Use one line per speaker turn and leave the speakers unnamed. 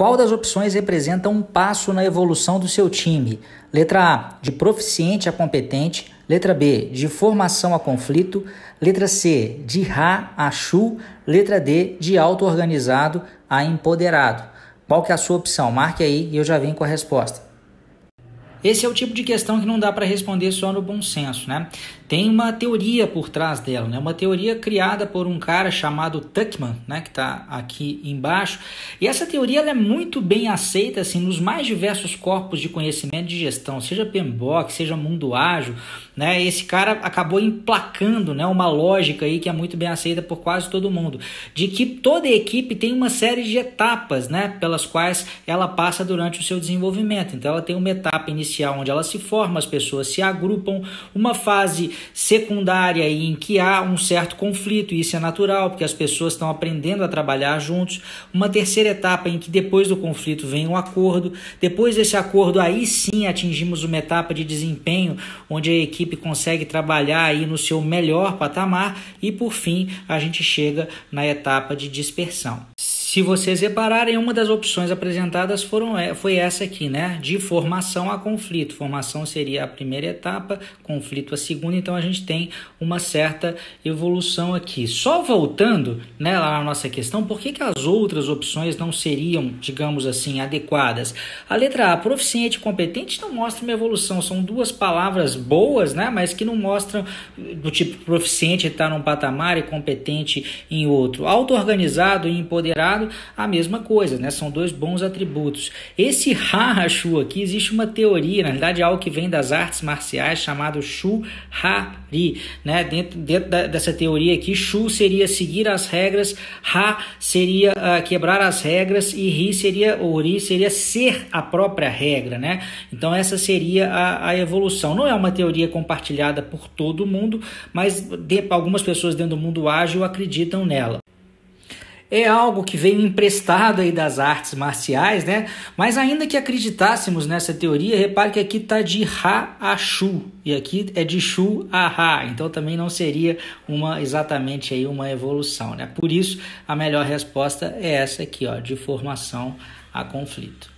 Qual das opções representa um passo na evolução do seu time? Letra A, de proficiente a competente. Letra B, de formação a conflito. Letra C, de ra a chu. Letra D, de auto-organizado a empoderado. Qual que é a sua opção? Marque aí e eu já venho com a resposta. Esse é o tipo de questão que não dá para responder só no bom senso, né? Tem uma teoria por trás dela, né? Uma teoria criada por um cara chamado Tuckman, né? Que está aqui embaixo. E essa teoria é muito bem aceita, assim, nos mais diversos corpos de conhecimento de gestão, seja PMBOK, seja Mundo Ágil, né? Esse cara acabou emplacando, né? Uma lógica aí que é muito bem aceita por quase todo mundo, de que toda equipe tem uma série de etapas, né? Pelas quais ela passa durante o seu desenvolvimento. Então, ela tem uma etapa inicial inicial onde ela se forma, as pessoas se agrupam, uma fase secundária em que há um certo conflito, e isso é natural, porque as pessoas estão aprendendo a trabalhar juntos, uma terceira etapa em que depois do conflito vem um acordo, depois desse acordo aí sim atingimos uma etapa de desempenho onde a equipe consegue trabalhar aí no seu melhor patamar e por fim a gente chega na etapa de dispersão. Se vocês repararem, uma das opções apresentadas foram, é, foi essa aqui, né? De formação a conflito. Formação seria a primeira etapa, conflito a segunda, então a gente tem uma certa evolução aqui. Só voltando né, lá na nossa questão, por que, que as outras opções não seriam, digamos assim, adequadas? A letra A, proficiente e competente, não mostra uma evolução, são duas palavras boas, né? Mas que não mostram do tipo proficiente estar tá num patamar e competente em outro. Auto-organizado e empoderado a mesma coisa, né? São dois bons atributos. Esse Ha Shu aqui existe uma teoria, na verdade, é algo que vem das artes marciais chamado Shu Hari, né? Dentro, dentro da, dessa teoria aqui, Shu seria seguir as regras, Ha seria uh, quebrar as regras e Ri seria ou Ri seria ser a própria regra, né? Então essa seria a, a evolução. Não é uma teoria compartilhada por todo mundo, mas de, algumas pessoas dentro do mundo ágil acreditam nela é algo que vem emprestado aí das artes marciais, né? Mas ainda que acreditássemos nessa teoria, repare que aqui está de Ra a Shu e aqui é de Shu a Ra, então também não seria uma exatamente aí uma evolução, né? Por isso a melhor resposta é essa aqui, ó, de formação a conflito.